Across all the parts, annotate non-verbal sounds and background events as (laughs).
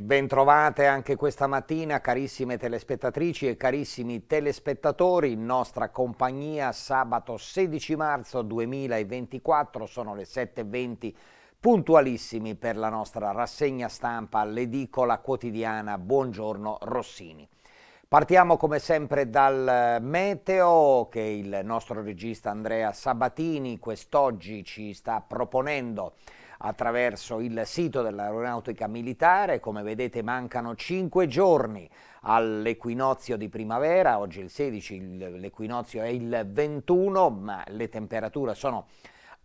Ben trovate anche questa mattina, carissime telespettatrici e carissimi telespettatori, in nostra compagnia sabato 16 marzo 2024, sono le 7.20, puntualissimi per la nostra rassegna stampa l'edicola quotidiana Buongiorno Rossini. Partiamo come sempre dal meteo che il nostro regista Andrea Sabatini quest'oggi ci sta proponendo attraverso il sito dell'aeronautica militare. Come vedete mancano 5 giorni all'equinozio di primavera, oggi è il 16, l'equinozio è il 21, ma le temperature sono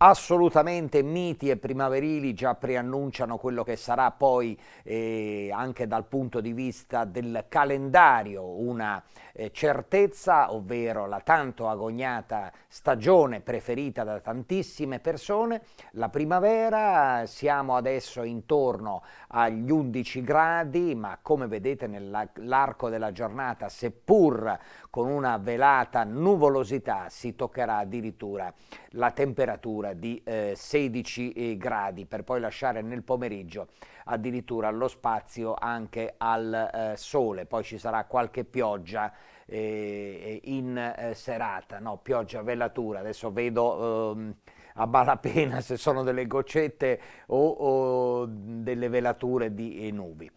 assolutamente miti e primaverili, già preannunciano quello che sarà poi eh, anche dal punto di vista del calendario una eh, certezza, ovvero la tanto agognata stagione preferita da tantissime persone, la primavera, siamo adesso intorno agli 11 gradi, ma come vedete nell'arco della giornata, seppur con una velata nuvolosità, si toccherà addirittura la temperatura di eh, 16 eh, gradi, per poi lasciare nel pomeriggio addirittura lo spazio anche al eh, sole, poi ci sarà qualche pioggia eh, eh in eh, serata, no, pioggia velatura, adesso vedo... Ehm, a malapena se sono delle goccette o, o delle velature di eh, nubi.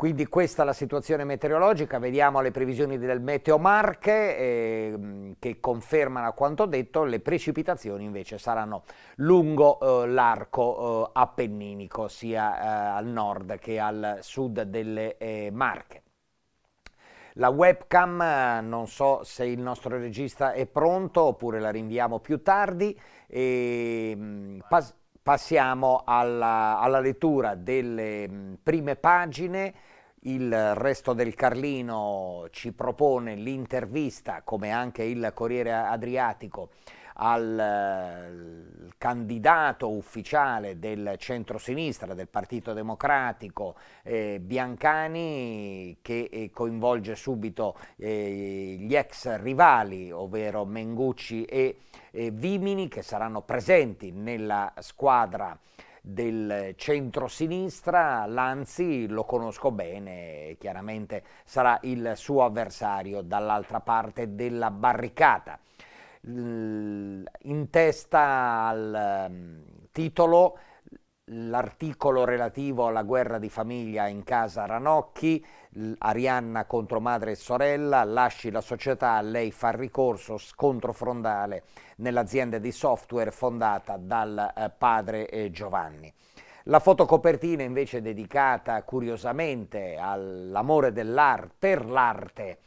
Quindi questa è la situazione meteorologica, vediamo le previsioni del Meteo Marche eh, che confermano quanto detto, le precipitazioni invece saranno lungo eh, l'arco eh, appenninico sia eh, al nord che al sud delle eh, Marche. La webcam, eh, non so se il nostro regista è pronto oppure la rinviamo più tardi. E, ehm, Passiamo alla, alla lettura delle mm, prime pagine. Il resto del Carlino ci propone l'intervista, come anche il Corriere Adriatico, al eh, candidato ufficiale del centro-sinistra del Partito Democratico, eh, Biancani, che eh, coinvolge subito eh, gli ex rivali, ovvero Mengucci e eh, Vimini, che saranno presenti nella squadra del centro-sinistra, Lanzi lo conosco bene, chiaramente sarà il suo avversario dall'altra parte della barricata in testa al mm, titolo l'articolo relativo alla guerra di famiglia in casa Ranocchi, Arianna contro madre e sorella, lasci la società, lei fa ricorso, scontro frontale nell'azienda di software fondata dal eh, padre Giovanni. La fotocopertina invece è dedicata curiosamente all'amore dell'arte, per l'arte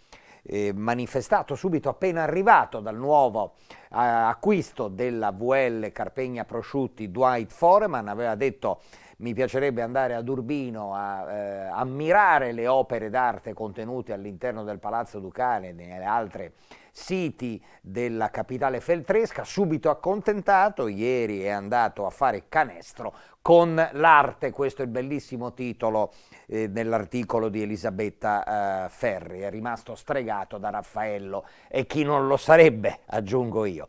eh, manifestato subito appena arrivato dal nuovo eh, acquisto della VL Carpegna Prosciutti Dwight Foreman, aveva detto mi piacerebbe andare ad Urbino a eh, ammirare le opere d'arte contenute all'interno del Palazzo Ducale e nelle altre siti della capitale feltresca, subito accontentato, ieri è andato a fare canestro con l'arte, questo è il bellissimo titolo eh, nell'articolo di Elisabetta eh, Ferri, è rimasto stregato da Raffaello e chi non lo sarebbe, aggiungo io.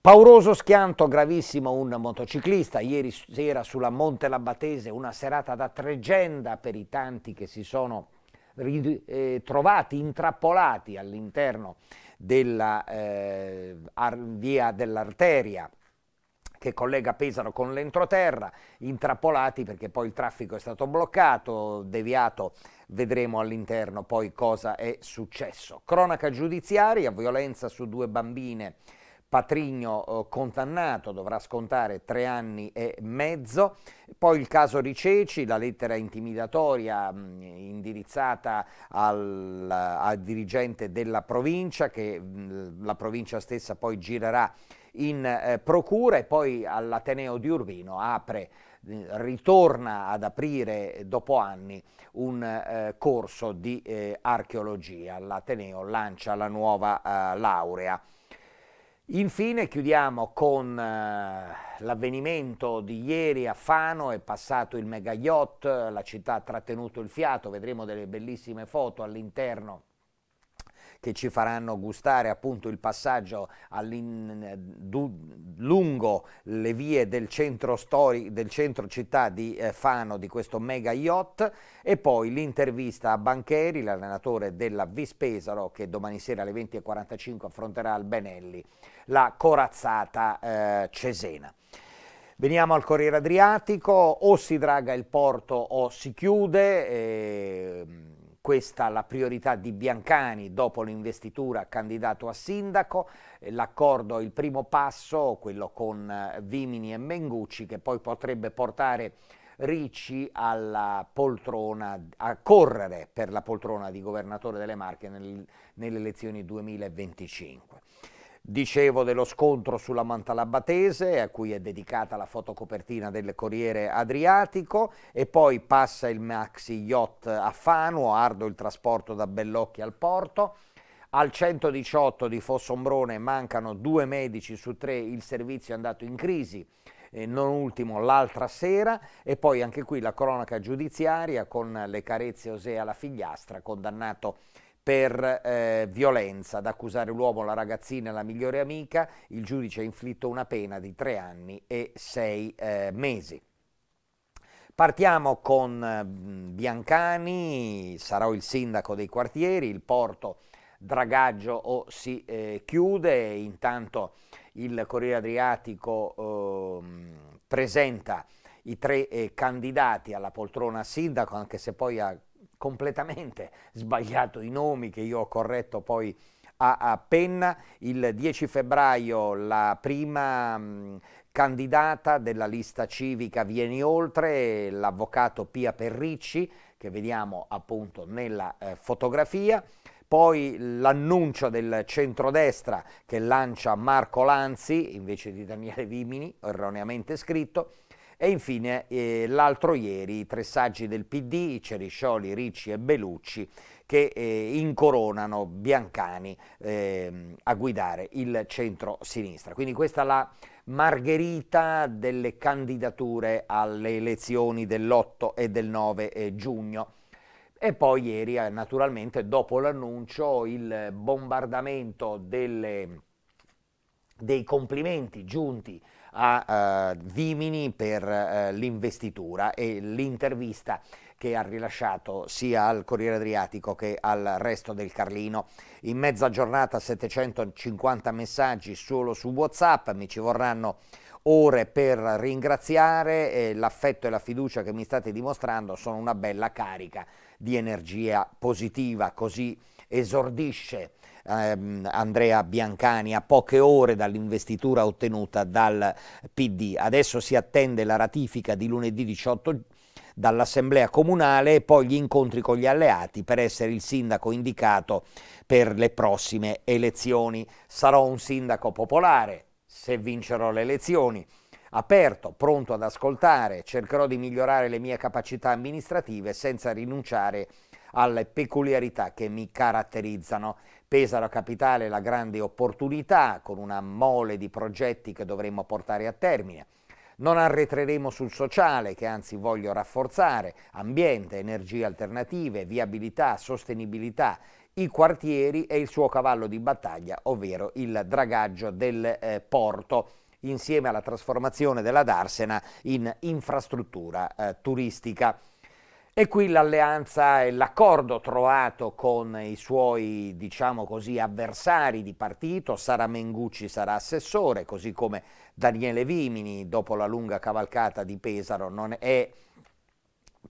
Pauroso schianto gravissimo un motociclista, ieri sera sulla Monte Labbatese, una serata da tregenda per i tanti che si sono eh, trovati intrappolati all'interno della eh, via dell'arteria che collega Pesaro con l'entroterra, intrappolati perché poi il traffico è stato bloccato, deviato, vedremo all'interno poi cosa è successo. Cronaca giudiziaria, violenza su due bambine Patrigno eh, condannato, dovrà scontare tre anni e mezzo. Poi il caso Riceci, la lettera intimidatoria mm, indirizzata al, al, dirigente della provincia, che mm, la provincia stessa poi girerà in eh, procura e poi all'Ateneo di Urbino apre mm, ritorna ad aprire eh, dopo anni un eh, corso di eh, archeologia. L'Ateneo lancia la nuova eh, laurea. Infine chiudiamo con eh, l'avvenimento di ieri a Fano, è passato il mega yacht, la città ha trattenuto il fiato, vedremo delle bellissime foto all'interno che ci faranno gustare appunto il passaggio lungo le vie del centro, storico, del centro città di eh, Fano di questo mega yacht e poi l'intervista a Bancheri, l'allenatore della Vispesaro che domani sera alle 20.45 affronterà al Benelli la corazzata eh, Cesena. Veniamo al Corriere Adriatico, o si draga il porto o si chiude. Eh, questa la priorità di Biancani dopo l'investitura candidato a sindaco, eh, l'accordo è il primo passo, quello con eh, Vimini e Mengucci che poi potrebbe portare Ricci alla poltrona, a correre per la poltrona di governatore delle Marche nel, nelle elezioni 2025. Dicevo dello scontro sulla Mantalabatese, a cui è dedicata la fotocopertina del Corriere Adriatico, e poi passa il maxi yacht a Fano, ardo il trasporto da Bellocchi al porto. Al 118 di Fossombrone mancano due medici su tre, il servizio è andato in crisi. Eh, non ultimo l'altra sera e poi anche qui la cronaca giudiziaria con le carezze osea alla figliastra condannato per eh, violenza, ad accusare l'uomo, la ragazzina e la migliore amica, il giudice ha inflitto una pena di tre anni e sei eh, mesi. Partiamo con Biancani, sarò il sindaco dei quartieri, il porto dragaggio o si eh, chiude, intanto il Corriere Adriatico ehm, presenta i tre eh, candidati alla poltrona sindaco, anche se poi a completamente (laughs) sbagliato i nomi che io ho corretto poi a, a penna. Il 10 febbraio la prima mh, candidata della lista civica Vieni Oltre, l'avvocato Pia Perricci, che vediamo appunto nella eh, fotografia poi l'annuncio del centrodestra che lancia Marco Lanzi invece di Daniele Vimini, erroneamente scritto, e infine eh, l'altro ieri i tre saggi del PD, Ceriscioli, Ricci e Belucci, che eh, incoronano Biancani eh, a guidare il centro-sinistra. Quindi questa è la margherita delle candidature alle elezioni dell'8 e del 9 eh, giugno. E poi ieri, eh, naturalmente, dopo l'annuncio, il bombardamento delle, dei complimenti giunti a uh, Vimini per uh, l'investitura e l'intervista che ha rilasciato sia al Corriere Adriatico che al resto del Carlino. In mezza giornata 750 messaggi solo su Whatsapp, mi ci vorranno ore per ringraziare, e l'affetto e la fiducia che mi state dimostrando sono una bella carica di energia positiva, così esordisce ehm, Andrea Biancani a poche ore dall'investitura ottenuta dal PD. Adesso si attende la ratifica di lunedì 18 dall'assemblea comunale e poi gli incontri con gli alleati per essere il sindaco indicato per le prossime elezioni. Sarò un sindaco popolare se vincerò le elezioni, aperto, pronto ad ascoltare, cercherò di migliorare le mie capacità amministrative senza rinunciare alle peculiarità che mi caratterizzano. Pesaro Capitale la grande opportunità con una mole di progetti che dovremmo portare a termine. Non arretreremo sul sociale, che anzi voglio rafforzare, ambiente, energie alternative, viabilità, sostenibilità, i quartieri e il suo cavallo di battaglia, ovvero il dragaggio del eh, porto, insieme alla trasformazione della Darsena in infrastruttura eh, turistica. E qui l'alleanza e l'accordo trovato con i suoi, diciamo così, avversari di partito, Sara Mengucci sarà assessore, così come Daniele Vimini, dopo la lunga cavalcata di Pesaro, non è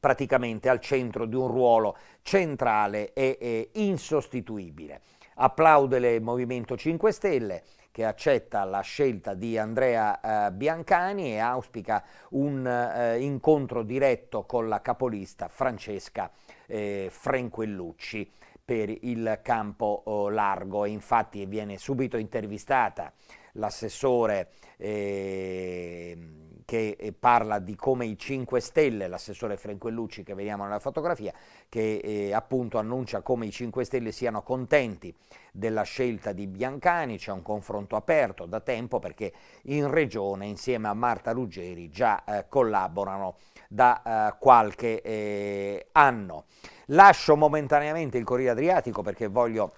praticamente al centro di un ruolo centrale e, e insostituibile. Applaude il Movimento 5 Stelle, che accetta la scelta di Andrea eh, Biancani e auspica un eh, incontro diretto con la capolista Francesca eh, Frenquellucci per il campo oh, largo. Infatti viene subito intervistata l'assessore ehm, che eh, parla di come i 5 Stelle, l'assessore Franquellucci che vediamo nella fotografia, che eh, appunto annuncia come i 5 Stelle siano contenti della scelta di Biancani, c'è un confronto aperto da tempo perché in regione insieme a Marta Ruggeri già eh, collaborano da eh, qualche eh, anno. Lascio momentaneamente il Corriere Adriatico perché voglio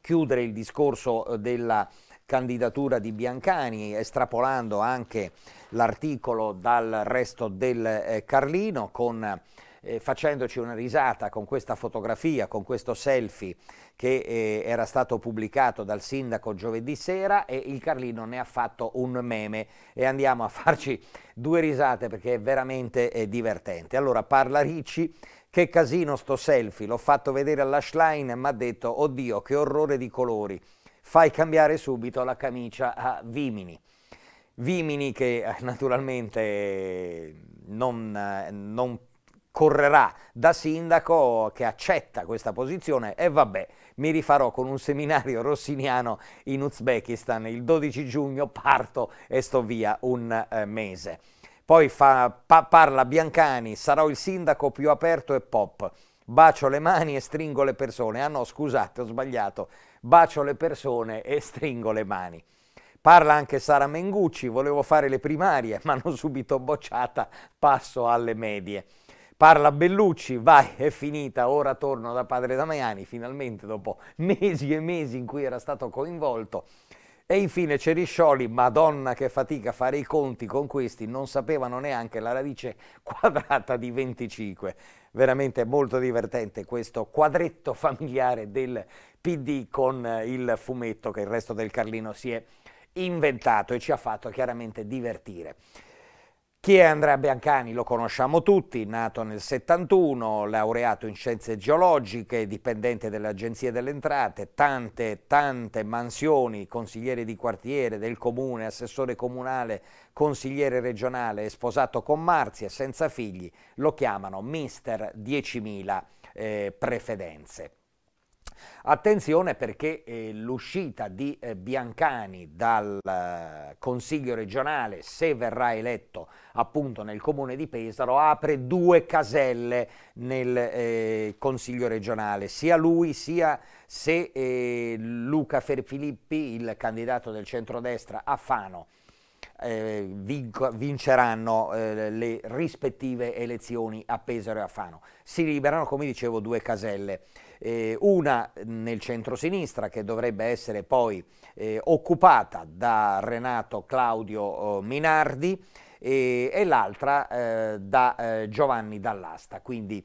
chiudere il discorso eh, della candidatura di Biancani, estrapolando anche l'articolo dal resto del eh, Carlino con... Eh, facendoci una risata con questa fotografia, con questo selfie che eh, era stato pubblicato dal sindaco giovedì sera e il Carlino ne ha fatto un meme e andiamo a farci due risate perché è veramente eh, divertente. Allora parla Ricci, che casino sto selfie, l'ho fatto vedere alla Schlein e mi ha detto oddio che orrore di colori fai cambiare subito la camicia a Vimini. Vimini che eh, naturalmente non, eh, non correrà da sindaco che accetta questa posizione e vabbè, mi rifarò con un seminario rossiniano in Uzbekistan, il 12 giugno parto e sto via un eh, mese. Poi fa, pa, parla Biancani, sarò il sindaco più aperto e pop. Bacio le mani e stringo le persone. Ah no, scusate, ho sbagliato bacio le persone e stringo le mani. Parla anche Sara Mengucci, volevo fare le primarie, (laughs) ma non subito bocciata, passo alle medie. Parla Bellucci, vai, è finita, ora torno da Padre Damiani, finalmente dopo mesi e mesi in cui era stato coinvolto. E infine Ceriscioli, madonna che fatica a fare i conti con questi, non sapevano neanche la radice (laughs) quadrata di 25. Veramente molto divertente questo quadretto familiare del PD con eh, il fumetto che il resto del Carlino si è inventato e ci ha fatto chiaramente divertire. Chi è Andrea Biancani lo conosciamo tutti, nato nel 71, laureato in scienze geologiche, dipendente dell'Agenzia delle Entrate, tante, tante mansioni, consigliere di quartiere, del comune, assessore comunale, consigliere regionale, sposato con Marzia, senza figli, lo chiamano mister 10.000 eh, preferenze. Attenzione perché eh, l'uscita di eh, Biancani dal eh, Consiglio regionale, se verrà eletto appunto nel comune di Pesaro, apre due caselle nel eh, Consiglio regionale, sia lui sia se eh, Luca Ferfilippi, il candidato del centrodestra a Fano, eh, vinco, vinceranno eh, le rispettive elezioni a Pesaro e a Fano. Si liberano, come dicevo, due caselle, eh, una nel centro-sinistra che dovrebbe essere poi eh, occupata da Renato Claudio eh, Minardi e, e l'altra eh, da Giovanni Dall'Asta. Quindi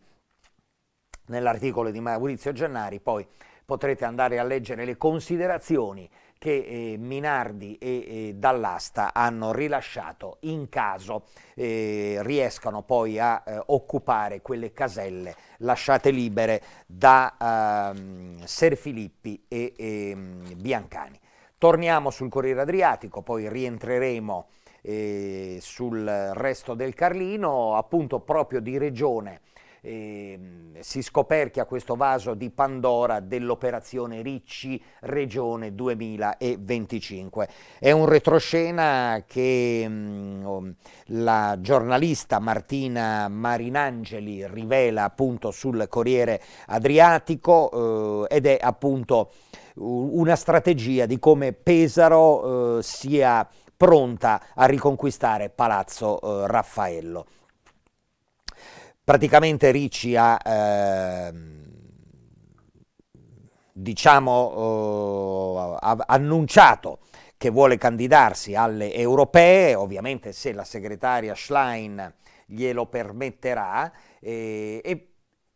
nell'articolo di Maurizio Gennari poi potrete andare a leggere le considerazioni che eh, Minardi e eh, Dall'Asta hanno rilasciato in caso eh, riescano poi a occupare quelle caselle lasciate libere da ehm, Ser Filippi e ehm, Biancani. Torniamo sul Corriere Adriatico, poi rientreremo sul resto del Carlino, appunto proprio di regione eh, si scoperchia questo vaso di Pandora dell'operazione Ricci Regione 2025. È un retroscena che mh, mm, oh, la giornalista Martina Marinangeli rivela appunto sul Corriere Adriatico eh, ed è appunto una strategia di come Pesaro eh, sia pronta a riconquistare Palazzo eh, Raffaello. Praticamente Ricci ha, eh, diciamo, eh, annunciato che vuole candidarsi alle europee, ovviamente se la segretaria Schlein glielo permetterà, eh, e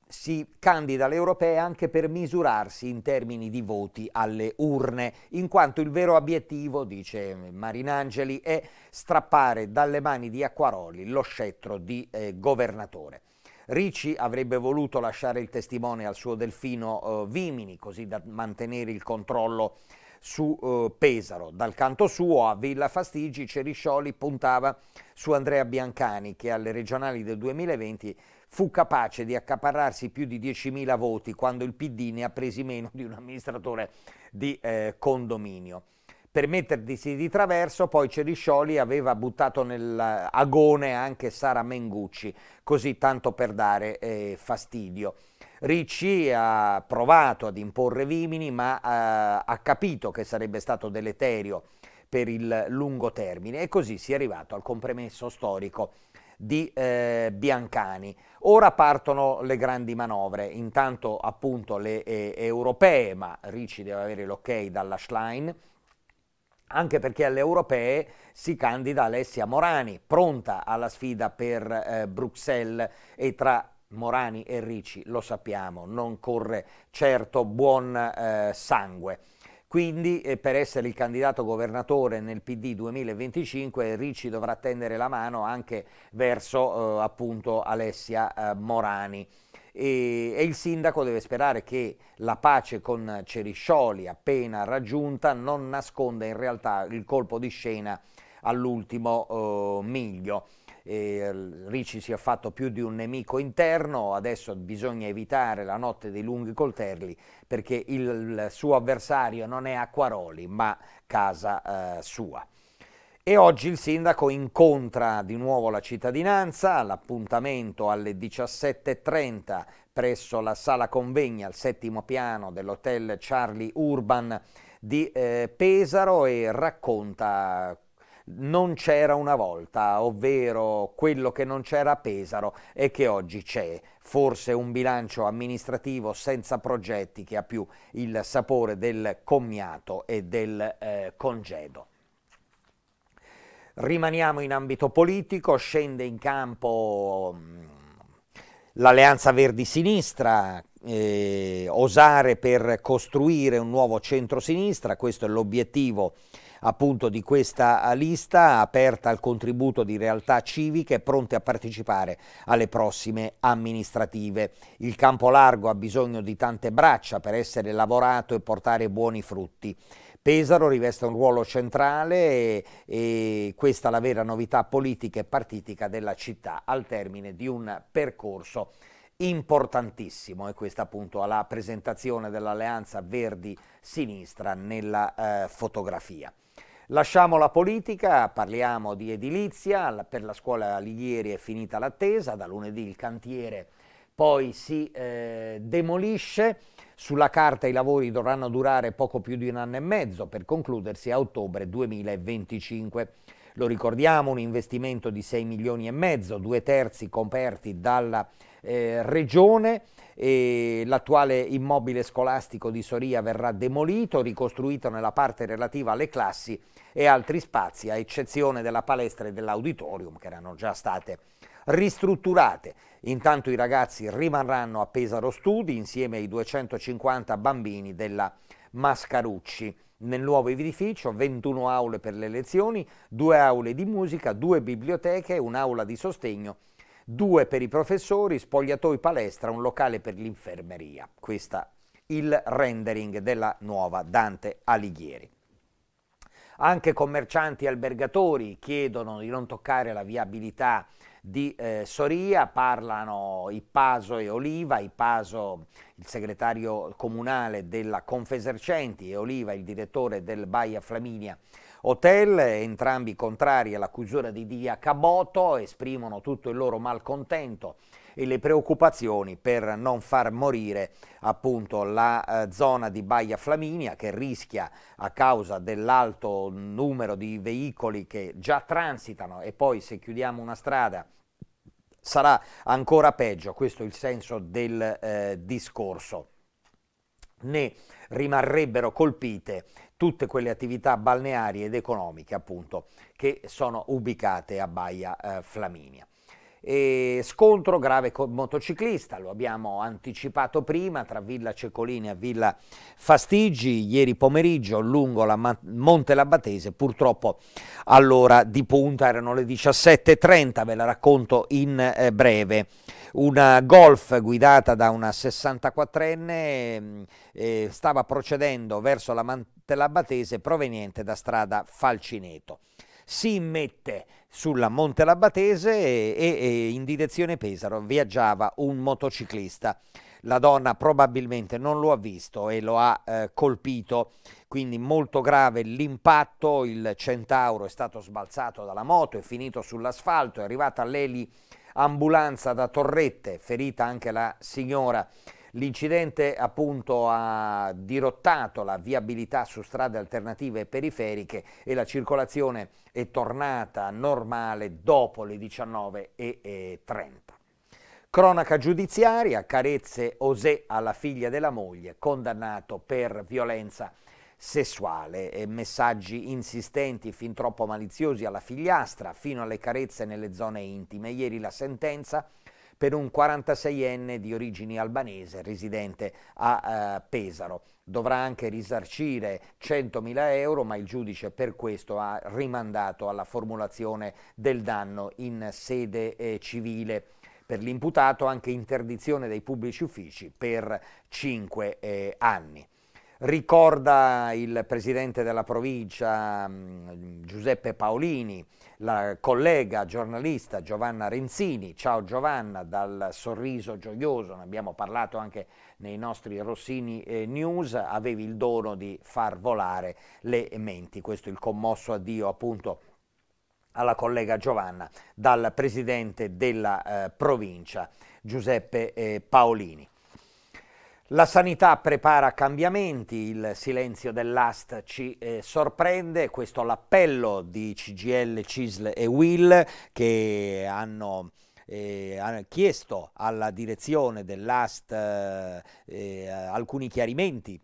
si candida alle europee anche per misurarsi in termini di voti alle urne, in quanto il vero obiettivo, dice Marinangeli, è strappare dalle mani di Acquaroli lo scettro di eh, governatore. Ricci avrebbe voluto lasciare il testimone al suo delfino eh, Vimini, così da mantenere il controllo su eh, Pesaro. Dal canto suo a Villa Fastigi Ceriscioli puntava su Andrea Biancani che alle regionali del 2020 fu capace di accaparrarsi più di 10.000 voti quando il PD ne ha presi meno di un amministratore di eh, condominio per mettersi di traverso, poi Ceriscioli aveva buttato nell'agone anche Sara Mengucci, così tanto per dare eh, fastidio. Ricci ha provato ad imporre Vimini, ma eh, ha capito che sarebbe stato deleterio per il lungo termine e così si è arrivato al compromesso storico di eh, Biancani. Ora partono le grandi manovre, intanto appunto le eh, europee, ma Ricci deve avere l'ok dalla Schlein, anche perché alle europee si candida Alessia Morani, pronta alla sfida per eh, Bruxelles e tra Morani e Ricci, lo sappiamo, non corre certo buon eh, sangue. Quindi eh, per essere il candidato governatore nel PD 2025 Ricci dovrà tendere la mano anche verso eh, appunto Alessia eh, Morani e, e il sindaco deve sperare che la pace con Ceriscioli appena raggiunta non nasconda in realtà il colpo di scena all'ultimo eh, miglio. Eh, Ricci si è fatto più di un nemico interno, adesso bisogna evitare la notte dei lunghi coltelli perché il, il suo avversario non è Acquaroli ma casa eh, sua. E oggi il sindaco incontra di nuovo la cittadinanza all'appuntamento alle 17.30 presso la sala convegna al settimo piano dell'hotel Charlie Urban di eh, Pesaro e racconta non c'era una volta, ovvero quello che non c'era a Pesaro e che oggi c'è. Forse un bilancio amministrativo senza progetti che ha più il sapore del commiato e del eh, congedo. Rimaniamo in ambito politico, scende in campo mm, l'alleanza Verdi-Sinistra, eh, osare per costruire un nuovo centro-sinistra, questo è l'obiettivo appunto di questa lista aperta al contributo di realtà civiche pronte a partecipare alle prossime amministrative. Il campo largo ha bisogno di tante braccia per essere lavorato e portare buoni frutti. Pesaro riveste un ruolo centrale e, e questa è la vera novità politica e partitica della città al termine di un percorso importantissimo e questa appunto alla presentazione dell'alleanza Verdi-Sinistra nella eh, fotografia. Lasciamo la politica, parliamo di edilizia, per la scuola Alighieri è finita l'attesa, da lunedì il cantiere poi si eh, demolisce. Sulla carta i lavori dovranno durare poco più di un anno e mezzo per concludersi a ottobre 2025. Lo ricordiamo, un investimento di 6 milioni e mezzo, due terzi coperti dalla eh, regione. l'attuale immobile scolastico di Soria verrà demolito, ricostruito nella parte relativa alle classi e altri spazi, a eccezione della palestra e dell'auditorium che erano già state ristrutturate. Intanto i ragazzi rimarranno a Pesaro Studi insieme ai 250 bambini della Mascarucci. Nel nuovo edificio 21 aule per le lezioni, 2 aule di musica, 2 biblioteche, un'aula di sostegno, 2 per i professori, spogliatoi palestra, un locale per l'infermeria. Questo il rendering della nuova Dante Alighieri. Anche commercianti e albergatori chiedono di non toccare la viabilità di eh, Soria, parlano Ippaso e Oliva, Ippaso il segretario comunale della Confesercenti e Oliva il direttore del Baia Flaminia Hotel, entrambi contrari alla chiusura di Via Caboto, esprimono tutto il loro malcontento e le preoccupazioni per non far morire appunto la eh, zona di Baia Flaminia che rischia a causa dell'alto numero di veicoli che già transitano e poi se chiudiamo una strada sarà ancora peggio, questo è il senso del eh, discorso. Ne rimarrebbero colpite tutte quelle attività balneari ed economiche appunto che sono ubicate a Baia eh, Flaminia. E scontro grave con motociclista, lo abbiamo anticipato prima, tra Villa Cecolini e Villa Fastigi, ieri pomeriggio lungo la Monte Labbatese, purtroppo all'ora di punta erano le 17.30, ve la racconto in eh, breve. Una golf guidata da una 64enne mm, eh, stava procedendo verso la Monte Labbatese proveniente da strada Falcineto. Si immette sulla Monte Labbatese e, e, in direzione Pesaro viaggiava un motociclista. La donna probabilmente non lo ha visto e lo ha eh, colpito, quindi molto grave l'impatto, il centauro è stato sbalzato dalla moto, è finito sull'asfalto, è arrivata l'eli ambulanza da Torrette, ferita anche la signora L'incidente appunto ha dirottato la viabilità su strade alternative e periferiche e la circolazione è tornata normale dopo le 19.30. Cronaca giudiziaria, carezze Osè alla figlia della moglie, condannato per violenza sessuale e messaggi insistenti fin troppo maliziosi alla figliastra fino alle carezze nelle zone intime. Ieri la sentenza per un 46enne di origini albanese residente a eh, Pesaro. Dovrà anche risarcire 100.000 euro, ma il giudice per questo ha rimandato alla formulazione del danno in sede eh, civile. Per l'imputato anche interdizione dei pubblici uffici per 5 eh, anni. Ricorda il presidente della provincia mm, Giuseppe Paolini la collega giornalista Giovanna Renzini. Ciao Giovanna, dal sorriso gioioso, ne abbiamo parlato anche nei nostri Rossini eh, News, avevi il dono di far volare le menti. Questo è il commosso addio appunto alla collega Giovanna dal presidente della eh, provincia Giuseppe eh, Paolini. La sanità prepara cambiamenti, il silenzio dell'AST ci eh, sorprende, questo l'appello di CGL, CISL e WILL che hanno eh, ha chiesto alla direzione dell'AST eh, alcuni chiarimenti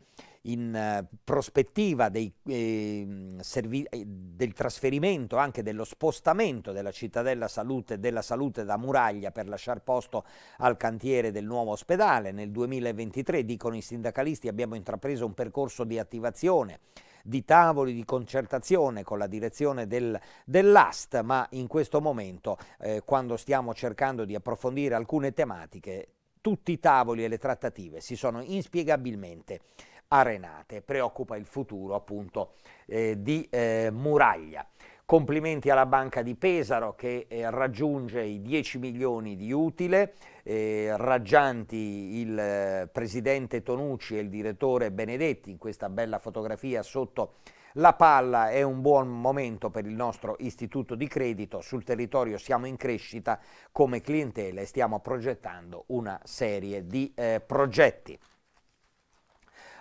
in eh, prospettiva dei, ehm, eh, del trasferimento, anche dello spostamento della cittadella salute, della salute da Muraglia per lasciare posto al cantiere del nuovo ospedale. Nel 2023, dicono i sindacalisti, abbiamo intrapreso un percorso di attivazione di tavoli di concertazione con la direzione del, dell'AST, ma in questo momento, eh, quando stiamo cercando di approfondire alcune tematiche, tutti i tavoli e le trattative si sono inspiegabilmente arenate. Preoccupa il futuro appunto eh, di eh, Muraglia. Complimenti alla Banca di Pesaro che eh, raggiunge i 10 milioni di utile, eh, raggianti il eh, presidente Tonucci e il direttore Benedetti in questa bella fotografia sotto la palla è un buon momento per il nostro istituto di credito, sul territorio siamo in crescita come clientela e stiamo progettando una serie di eh, progetti.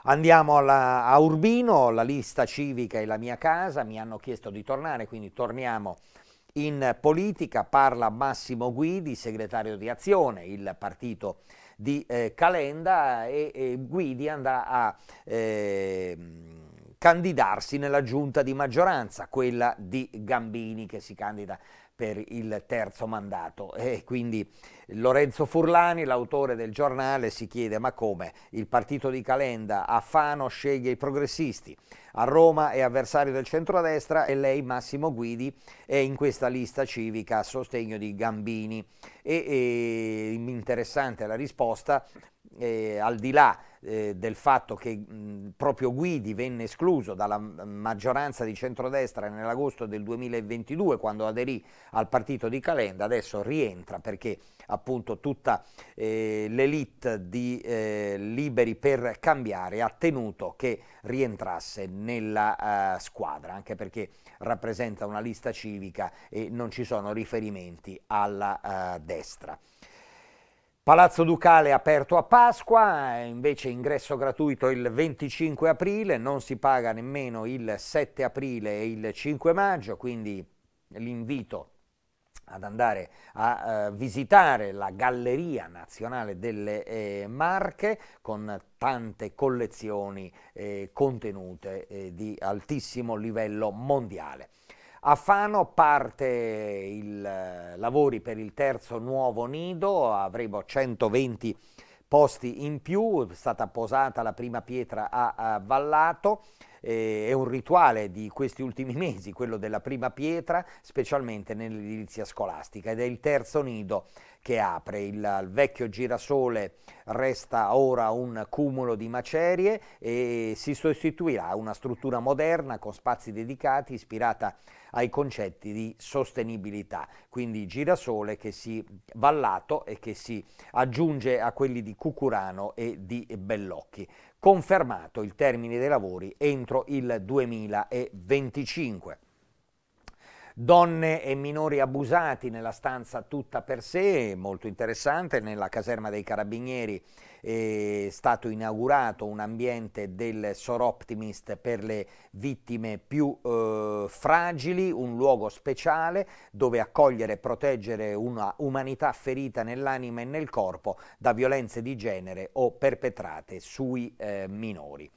Andiamo alla, a Urbino, la lista civica e la mia casa, mi hanno chiesto di tornare, quindi torniamo in politica, parla Massimo Guidi, segretario di Azione, il partito di eh, Calenda e, e, Guidi andrà a eh, candidarsi nella giunta di maggioranza, quella di Gambini che si candida per il terzo mandato. E quindi Lorenzo Furlani, l'autore del giornale, si chiede ma come? Il partito di Calenda a Fano sceglie i progressisti, a Roma è avversario del centrodestra e lei Massimo Guidi è in questa lista civica a sostegno di Gambini. E, e interessante la risposta, eh, al di là eh, del fatto che proprio Guidi venne escluso dalla maggioranza di centrodestra nell'agosto del 2022 quando aderì al partito di Calenda, adesso rientra perché appunto tutta eh, l'elite di eh, Liberi per Cambiare ha tenuto che rientrasse nella eh, squadra, anche perché rappresenta una lista civica e non ci sono riferimenti alla eh, destra. Palazzo Ducale aperto a Pasqua, eh, invece ingresso gratuito il 25 aprile, non si paga nemmeno il 7 aprile e il 5 maggio, quindi l'invito ad andare a eh, visitare la Galleria Nazionale delle eh, Marche con tante collezioni eh, contenute eh, di altissimo livello mondiale. A Fano parte i eh, lavori per il terzo nuovo nido, avremo 120 posti in più, è stata posata la prima pietra a, a Vallato, eh, è un rituale di questi ultimi (laughs) mesi, quello della prima pietra, specialmente nell'edilizia scolastica ed è il terzo nido che apre. Il, il, vecchio girasole resta ora un cumulo di macerie e si sostituirà una struttura moderna con spazi dedicati ispirata a ai concetti di sostenibilità, quindi girasole che si vallato e che si aggiunge a quelli di Cucurano e di Bellocchi confermato il termine dei lavori entro il 2025. Donne e minori abusati nella stanza tutta per sé, molto interessante, nella caserma dei carabinieri è stato inaugurato un ambiente del Soroptimist per le vittime più eh, fragili, un luogo speciale dove accogliere e proteggere una umanità ferita nell'anima e nel corpo da violenze di genere o perpetrate sui eh, minori.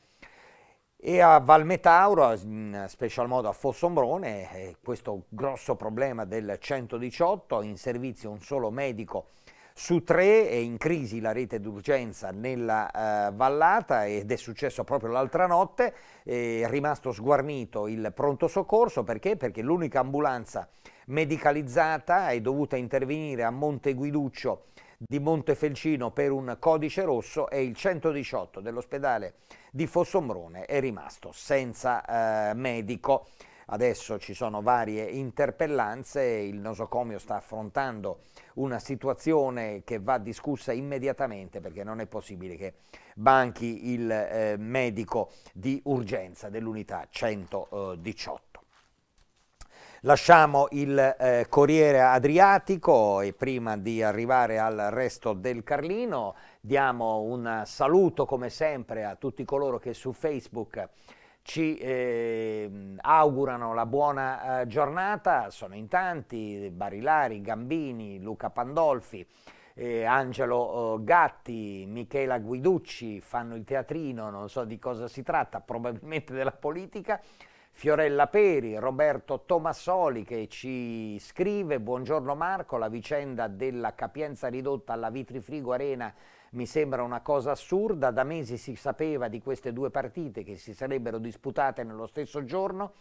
E a Valmetauro, in special modo a Fossombrone, eh, questo grosso problema del 118, in servizio un solo medico su tre, è in crisi la rete d'urgenza nella eh, vallata ed è successo proprio l'altra notte, è rimasto sguarnito il pronto soccorso perché? Perché l'unica ambulanza medicalizzata è dovuta intervenire a Monteguiduccio di Montefelcino per un codice rosso e il 118 dell'ospedale di Fossombrone è rimasto senza eh, medico. Adesso ci sono varie interpellanze, il nosocomio sta affrontando una situazione che va discussa immediatamente perché non è possibile che banchi il eh, medico di urgenza dell'unità 118. Lasciamo il eh, Corriere Adriatico e prima di arrivare al resto del Carlino diamo un saluto come sempre a tutti coloro che su Facebook ci eh, augurano la buona eh, giornata, sono in tanti, Barilari, Gambini, Luca Pandolfi, eh, Angelo eh, Gatti, Michela Guiducci fanno il teatrino, non so di cosa si tratta, probabilmente della politica. Fiorella Peri, Roberto Tomassoli che ci scrive, buongiorno Marco, la vicenda della capienza ridotta alla Vitrifrigo Arena mi sembra una cosa assurda, da mesi si sapeva di queste due partite che si sarebbero disputate nello stesso giorno,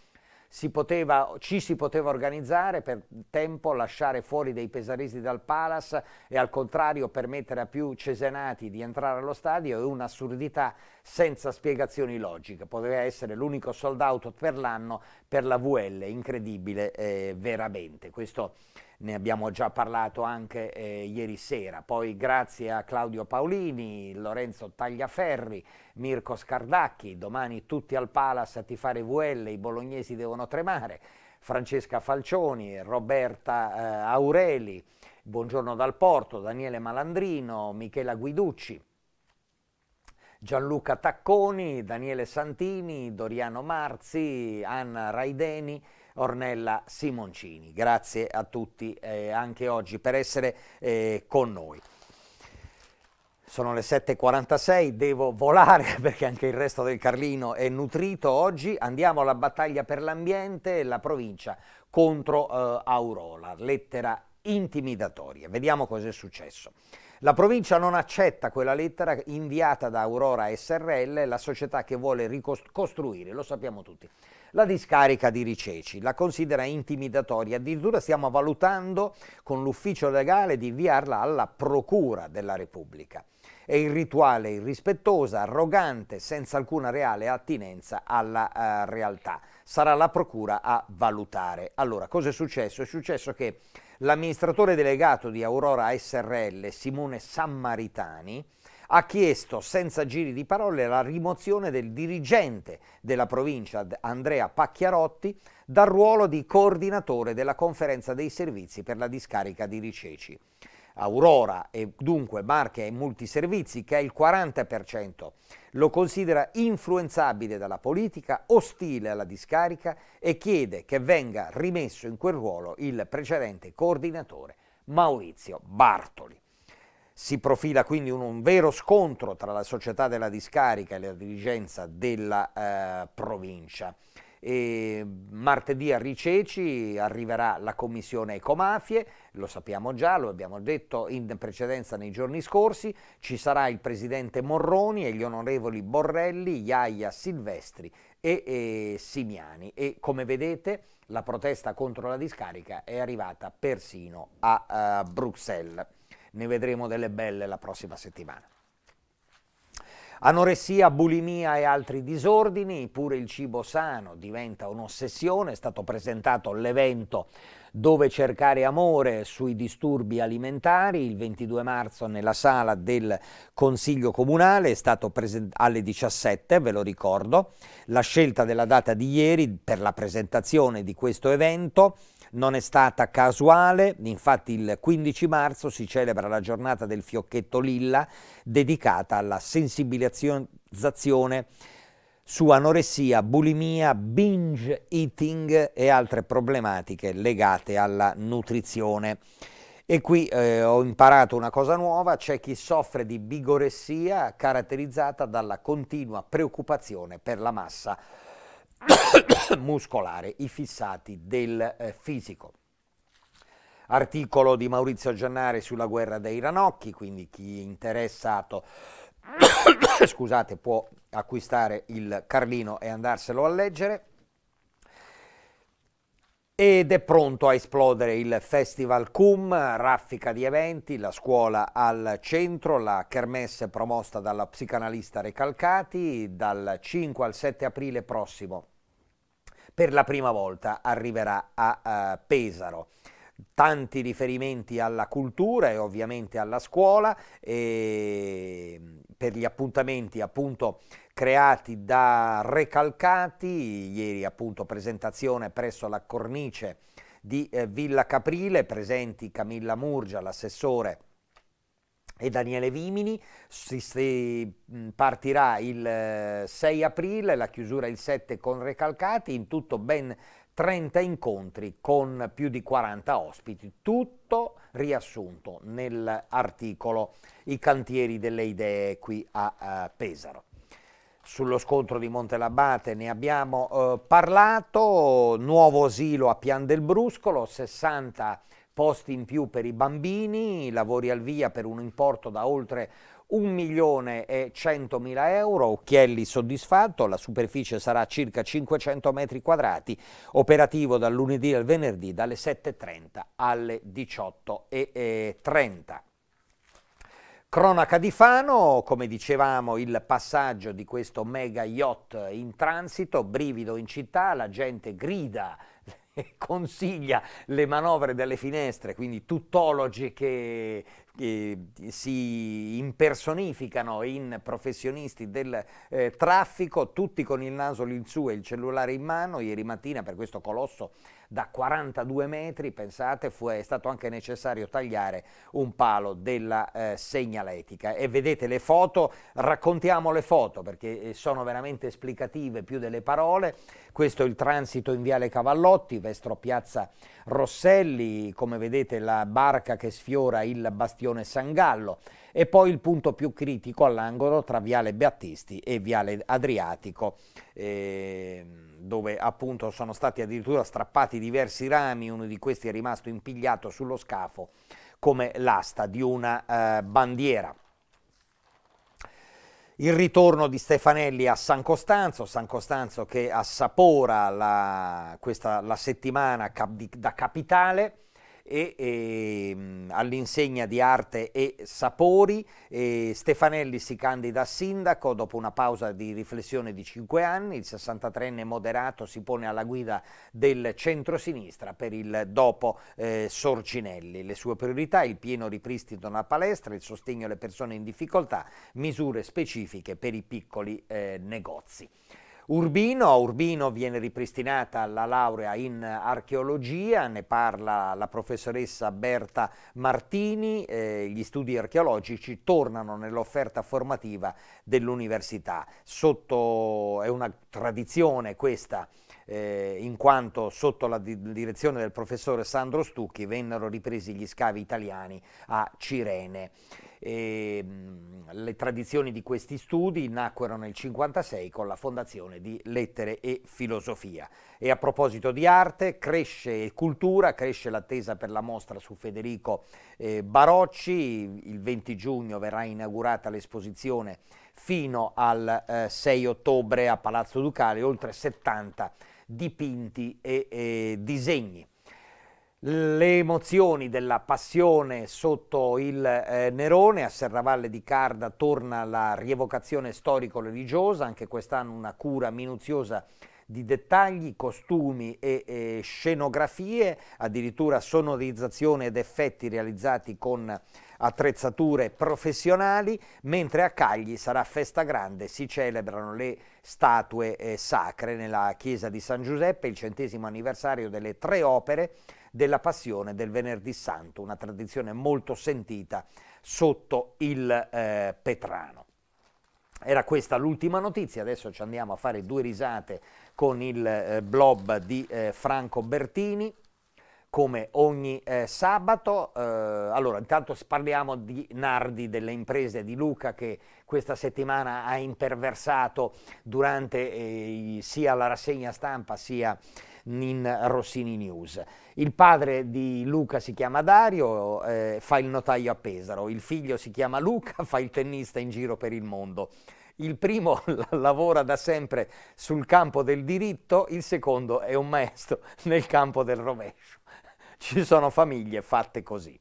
si poteva, ci si poteva organizzare per tempo, lasciare fuori dei pesaristi dal Palace e al contrario permettere a più cesenati di entrare allo stadio è un'assurdità senza spiegazioni logiche. Poteva essere l'unico sold out per l'anno per la VL, incredibile eh, veramente. Questo ne abbiamo già parlato anche eh, ieri sera. Poi grazie a Claudio Paolini, Lorenzo Tagliaferri, Mirko Scardacchi, domani tutti al Palace a tifare VL, i bolognesi devono tremare, Francesca Falcioni, Roberta eh, Aureli, Buongiorno dal Porto, Daniele Malandrino, Michela Guiducci. Gianluca Tacconi, Daniele Santini, Doriano Marzi, Anna Raideni, Ornella Simoncini. Grazie a tutti eh, anche oggi per essere eh, con noi. Sono le 7.46, devo volare (laughs) perché anche il resto del Carlino è nutrito oggi. Andiamo alla battaglia per l'ambiente e la provincia contro eh, Aurola, lettera intimidatoria. Vediamo cosa è successo. La provincia non accetta quella lettera inviata da Aurora SRL, la società che vuole ricostruire, lo sappiamo tutti, la discarica di Riceci. La considera intimidatoria, addirittura stiamo valutando con l'ufficio legale di inviarla alla Procura della Repubblica. È irrituale, irrispettosa, arrogante, senza alcuna reale attinenza alla uh, realtà. Sarà la Procura a valutare. Allora, cosa è successo? È successo che l'amministratore delegato di Aurora SRL, Simone Sammaritani, ha chiesto senza giri di parole la rimozione del dirigente della provincia Andrea Pacchiarotti dal ruolo di coordinatore della conferenza dei servizi per la discarica di Riceci. Aurora e dunque Marche e Multiservizi, che è il 40%, lo considera influenzabile dalla politica, ostile alla discarica e chiede che venga rimesso in quel ruolo il precedente coordinatore Maurizio Bartoli. Si profila quindi un, un, vero scontro tra la società della discarica e la dirigenza della eh, provincia. E martedì a Riceci arriverà la commissione Ecomafie, lo sappiamo già, lo abbiamo detto in precedenza nei giorni scorsi, ci sarà il presidente Morroni e gli onorevoli Borrelli, Iaia Silvestri e, e Simiani e come vedete la protesta contro la discarica è arrivata persino a, a eh, Bruxelles. Ne vedremo delle belle la prossima settimana. Anoressia, bulimia e altri disordini, pure il cibo sano diventa un'ossessione, è stato presentato l'evento dove cercare amore sui disturbi alimentari, il 22 marzo nella sala del Consiglio Comunale, è stato alle 17, ve lo ricordo, la scelta della data di ieri per la presentazione di questo evento non è stata casuale, infatti il 15 marzo si celebra la giornata del fiocchetto lilla dedicata alla sensibilizzazione su anoressia, bulimia, binge eating e altre problematiche legate alla nutrizione. E qui eh, ho imparato una cosa nuova, c'è chi soffre di bigoressia caratterizzata dalla continua preoccupazione per la massa (coughs) muscolare, i fissati del eh, fisico. Articolo di Maurizio Giannare sulla guerra dei ranocchi, quindi chi è interessato (coughs) scusate, può acquistare il Carlino e andarselo a leggere. Ed è pronto a esplodere il Festival CUM, raffica di eventi, la scuola al centro, la kermesse promossa dalla psicanalista Recalcati dal 5 al 7 aprile prossimo per la prima volta arriverà a uh, Pesaro tanti riferimenti alla cultura e ovviamente alla scuola e per gli appuntamenti appunto creati da Recalcati, ieri appunto presentazione presso la cornice di eh, Villa Caprile, presenti Camilla Murgia, l'assessore e Daniele Vimini, si, si, partirà il 6 eh, aprile, la chiusura il 7 con Recalcati, in tutto ben 30 incontri con più di 40 ospiti, tutto riassunto nell'articolo I cantieri delle idee qui a, a Pesaro sullo scontro di Montelabate ne abbiamo eh, parlato, nuovo asilo a Pian del Bruscolo, 60 posti in più per i bambini, lavori al via per un importo da oltre 1 milione e 100 mila euro, Occhielli soddisfatto, la superficie sarà circa 500 metri quadrati, operativo dal lunedì al venerdì dalle 7.30 alle 18.30. Cronaca di Fano, come dicevamo, il passaggio di questo mega yacht in transito, brivido in città, la gente grida (laughs) consiglia le manovre dalle finestre, quindi tuttologi che eh, si impersonificano in professionisti del eh, traffico, tutti con il naso in su e il cellulare in mano. Ieri mattina per questo colosso da 42 metri, pensate, fu, è stato anche necessario tagliare un palo della eh, segnaletica. E vedete le foto, raccontiamo le foto perché eh, sono veramente esplicative più delle parole. Questo è il transito in Viale Cavallotti, Vestro Piazza Rosselli, come vedete la barca che sfiora il bastione bastione San Gallo e poi il punto più critico all'angolo tra Viale Battisti e Viale Adriatico eh, dove appunto sono stati addirittura strappati diversi rami, uno di questi è rimasto impigliato sullo scafo come l'asta di una eh, bandiera. Il ritorno di Stefanelli a San Costanzo, San Costanzo che assapora la, questa, la settimana cap di, da capitale, e, e ehm, all'insegna di arte e sapori. E Stefanelli si candida a sindaco dopo una pausa di riflessione di 5 anni, il 63enne moderato si pone alla guida del centro-sinistra per il dopo eh, Sorcinelli. Le sue priorità, il pieno ripristino della palestra, il sostegno alle persone in difficoltà, misure specifiche per i piccoli eh, negozi. Urbino. A Urbino viene ripristinata la laurea in archeologia, ne parla la professoressa Berta Martini, eh, gli studi archeologici tornano nell'offerta formativa dell'università. Sotto è una tradizione questa eh, in quanto sotto la di direzione del professore Sandro Stucchi vennero ripresi gli scavi italiani a Cirene. E, ehm, le tradizioni di questi studi nacquero nel 1956 con la fondazione di Lettere e Filosofia. E a proposito di arte, cresce cultura, cresce l'attesa per la mostra su Federico eh, Barocci, il 20 giugno verrà inaugurata l'esposizione fino al 6 eh, ottobre a Palazzo Ducale, oltre 70 dipinti e eh, disegni le emozioni della passione sotto il eh, Nerone, a Serravalle di Carda torna la rievocazione storico-religiosa, anche quest'anno una cura minuziosa di dettagli, costumi e, e, scenografie, addirittura sonorizzazione ed effetti realizzati con attrezzature professionali, mentre a Cagli sarà festa grande, si celebrano le statue eh, sacre nella chiesa di San Giuseppe, il centesimo anniversario delle tre opere della passione del venerdì santo, una tradizione molto sentita sotto il eh, Petrano. Era questa l'ultima notizia, adesso ci andiamo a fare due risate con il eh, blob di eh, Franco Bertini come ogni eh, sabato. Eh, allora, intanto parliamo di Nardi, delle imprese di Luca che questa settimana ha imperversato durante eh, sia la rassegna stampa sia Nin Rossini News. Il padre di Luca si chiama Dario, eh, fa il notaio a Pesaro, il figlio si chiama Luca, (laughs) fa il tennista in giro per il mondo. Il primo (laughs) lavora da sempre sul campo del diritto, il secondo è un maestro (laughs) nel campo del rovescio. Ci sono famiglie fatte così.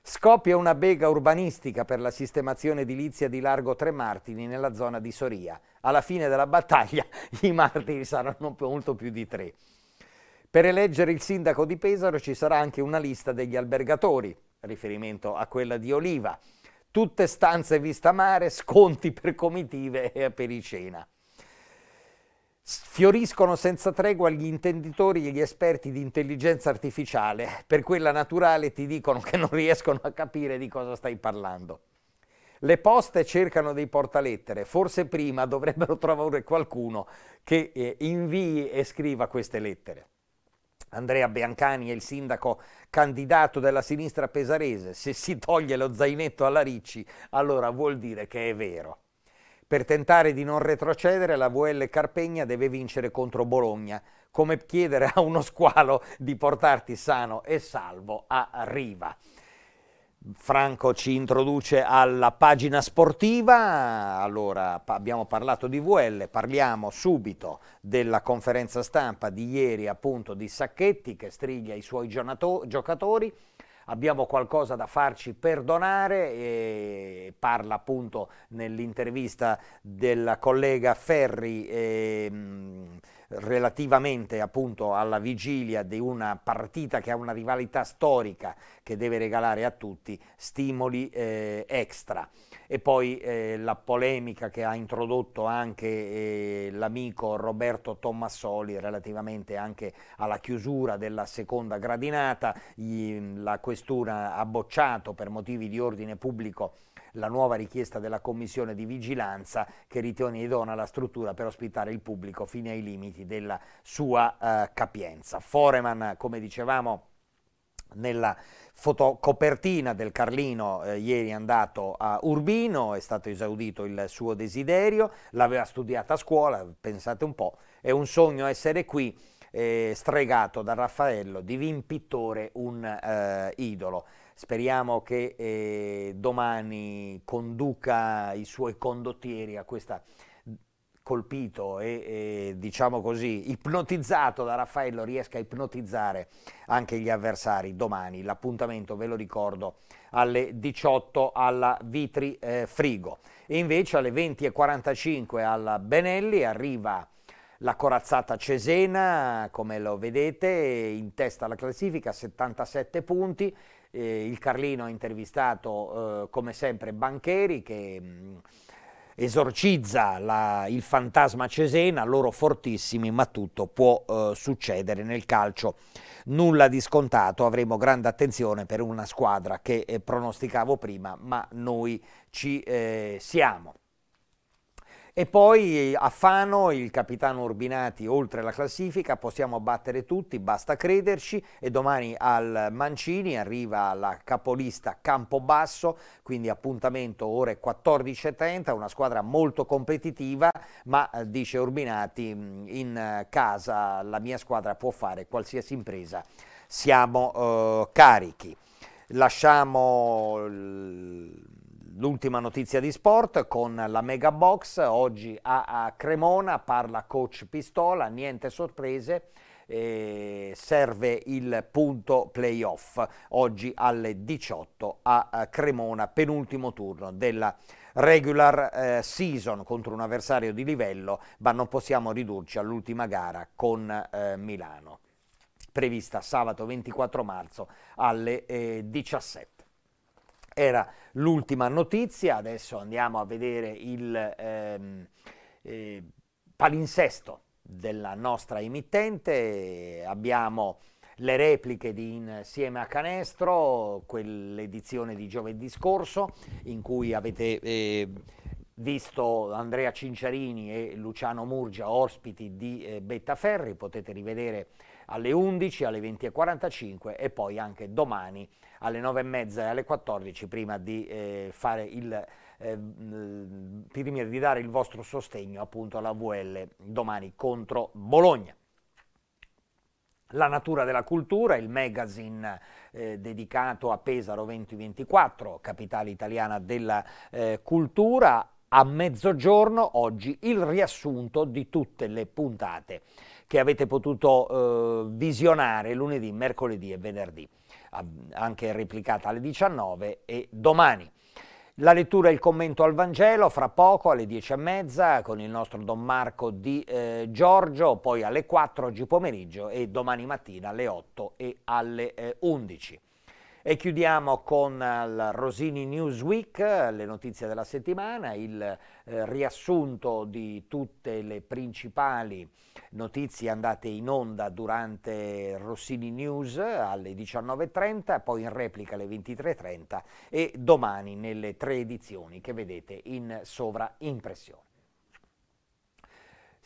Scoppia una bega urbanistica per la sistemazione edilizia di Largo Tre Martini nella zona di Soria. Alla fine della battaglia i martiri saranno molto più di tre. Per eleggere il sindaco di Pesaro ci sarà anche una lista degli albergatori, riferimento a quella di Oliva. Tutte stanze vista mare, sconti per comitive e apericena. Fioriscono senza tregua gli intenditori e gli esperti di intelligenza artificiale. Per quella naturale ti dicono che non riescono a capire di cosa stai parlando. Le poste cercano dei portalettere, forse prima dovrebbero trovare qualcuno che eh, invii e scriva queste lettere. Andrea Biancani è il sindaco candidato della sinistra pesarese, se si toglie lo zainetto alla Ricci, allora vuol dire che è vero. Per tentare di non retrocedere, la VL Carpegna deve vincere contro Bologna, come chiedere a uno squalo di portarti sano e salvo a Riva. Franco ci introduce alla pagina sportiva, allora abbiamo parlato di VL, parliamo subito della conferenza stampa di ieri appunto di Sacchetti che striglia i suoi giocatori, abbiamo qualcosa da farci perdonare e parla appunto nell'intervista della collega Ferri. E, ehm, relativamente appunto alla vigilia di una partita che ha una rivalità storica che deve regalare a tutti stimoli eh, extra. E poi eh, la polemica che ha introdotto anche eh, l'amico Roberto Tommasoli relativamente anche alla chiusura della seconda gradinata, gli, la questura ha bocciato per motivi di ordine pubblico la nuova richiesta della Commissione di vigilanza che ritiene idonea la struttura per ospitare il pubblico fino ai limiti della sua eh, capienza. Foreman, come dicevamo, nella fotocopertina del Carlino eh, ieri è andato a Urbino, è stato esaudito il suo desiderio, l'aveva studiata a scuola, pensate un po', è un sogno essere qui, eh, stregato da Raffaello, divin pittore, un eh, idolo. Speriamo che eh, domani conduca i suoi condottieri a questa mm, colpito e, e, diciamo così ipnotizzato da Raffaello riesca a ipnotizzare anche gli avversari domani l'appuntamento ve lo ricordo alle 18 alla Vitri eh, Frigo e invece alle 20.45 alla Benelli arriva la corazzata Cesena come lo vedete in testa alla classifica 77 punti eh, il Carlino ha intervistato eh, come sempre Bancheri che mh, mm, esorcizza la, il fantasma Cesena, loro fortissimi, ma tutto può eh, succedere nel calcio. Nulla di scontato, avremo grande attenzione per una squadra che eh, pronosticavo prima, ma noi ci eh, siamo. E poi a Fano il capitano Urbinati oltre la classifica, possiamo battere tutti, basta crederci e domani al Mancini arriva la capolista Campobasso, quindi appuntamento ore 14.30, una squadra molto competitiva ma eh, dice Urbinati mm, in eh, casa la mia squadra può fare qualsiasi impresa, siamo eh, carichi. Lasciamo Il l'ultima notizia di sport con la Mega Box, oggi a, a Cremona parla coach Pistola, niente sorprese, eh, serve il punto playoff oggi alle 18 a, a Cremona, penultimo turno della regular eh, season contro un avversario di livello, ma non possiamo ridurci all'ultima gara con eh, Milano prevista sabato 24 marzo alle eh, 17 era l'ultima notizia, adesso andiamo a vedere il ehm, eh, palinsesto della nostra emittente, abbiamo le repliche di Insieme a Canestro, quell'edizione di giovedì scorso in cui avete eh, visto Andrea Cinciarini e Luciano Murgia ospiti di eh, Bettaferri, potete rivedere alle 11, alle 20.45 e poi anche domani alle 9 e mezza e alle 14 prima di eh, fare il eh, di dare il vostro sostegno appunto alla VL domani contro Bologna. La natura della cultura, il magazine eh, dedicato a Pesaro 2024, capitale italiana della eh, cultura, a mezzogiorno oggi il riassunto di tutte le puntate che avete potuto eh, visionare lunedì, mercoledì e venerdì anche replicata alle 19 e domani. La lettura e il commento al Vangelo fra poco alle 10 e mezza con il nostro Don Marco di eh, Giorgio, poi alle 4 oggi pomeriggio e domani mattina alle 8 e alle eh, 11. E chiudiamo con la Rosini News Week, le notizie della settimana, il eh, riassunto di tutte le principali notizie andate in onda durante Rossini News alle 19.30, poi in replica alle 23.30 e domani nelle tre edizioni che vedete in sovraimpressione.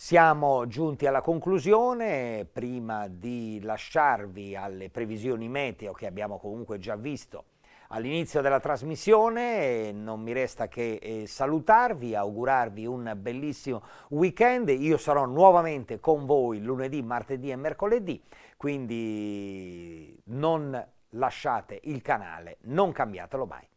Siamo giunti alla conclusione, prima di lasciarvi alle previsioni meteo che abbiamo comunque già visto all'inizio della trasmissione, non mi resta che eh, salutarvi, augurarvi un bellissimo weekend, io sarò nuovamente con voi lunedì, martedì e mercoledì, quindi non lasciate il canale, non cambiatelo mai.